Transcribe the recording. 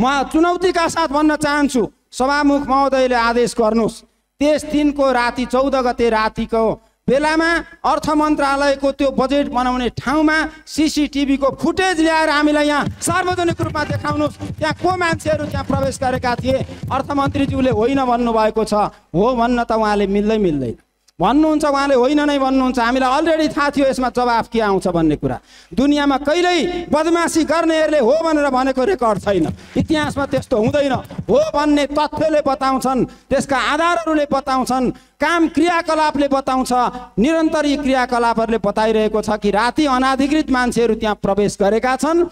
म चुनौतीका साथ भन्न चाहन्छु सभामुख महोदयले आदेश गर्नुहोस् त्यस दिनको राति चौध गते रातिको बेलामा अर्थ मन्त्रालयको त्यो बजेट बनाउने ठाउँमा सिसिटिभीको फुटेज ल्याएर हामीलाई यहाँ सार्वजनिक रूपमा देखाउनुहोस् त्यहाँ को मान्छेहरू त्यहाँ प्रवेश गरेका थिए अर्थमन्त्रीज्यूले होइन भन्नुभएको छ हो भन्न त उहाँले मिल्दै मिल्दैन भन्नुहुन्छ उहाँले होइन नै भन्नुहुन्छ हामीलाई अलरेडी थाहा थियो यसमा जवाफ के आउँछ भन्ने कुरा दुनियाँमा कहिल्यै बदमासी गर्नेहरूले हो भनेर भनेको रेकर्ड छैन इतिहासमा त्यस्तो हुँदैन हो भन्ने तथ्यले बताउँछन् त्यसका आधारहरूले बताउँछन् काम क्रियाकलापले बताउँछ निरन्तर यी क्रियाकलापहरूले बताइरहेको छ कि राति अनाधिकृत मान्छेहरू त्यहाँ प्रवेश गरेका छन्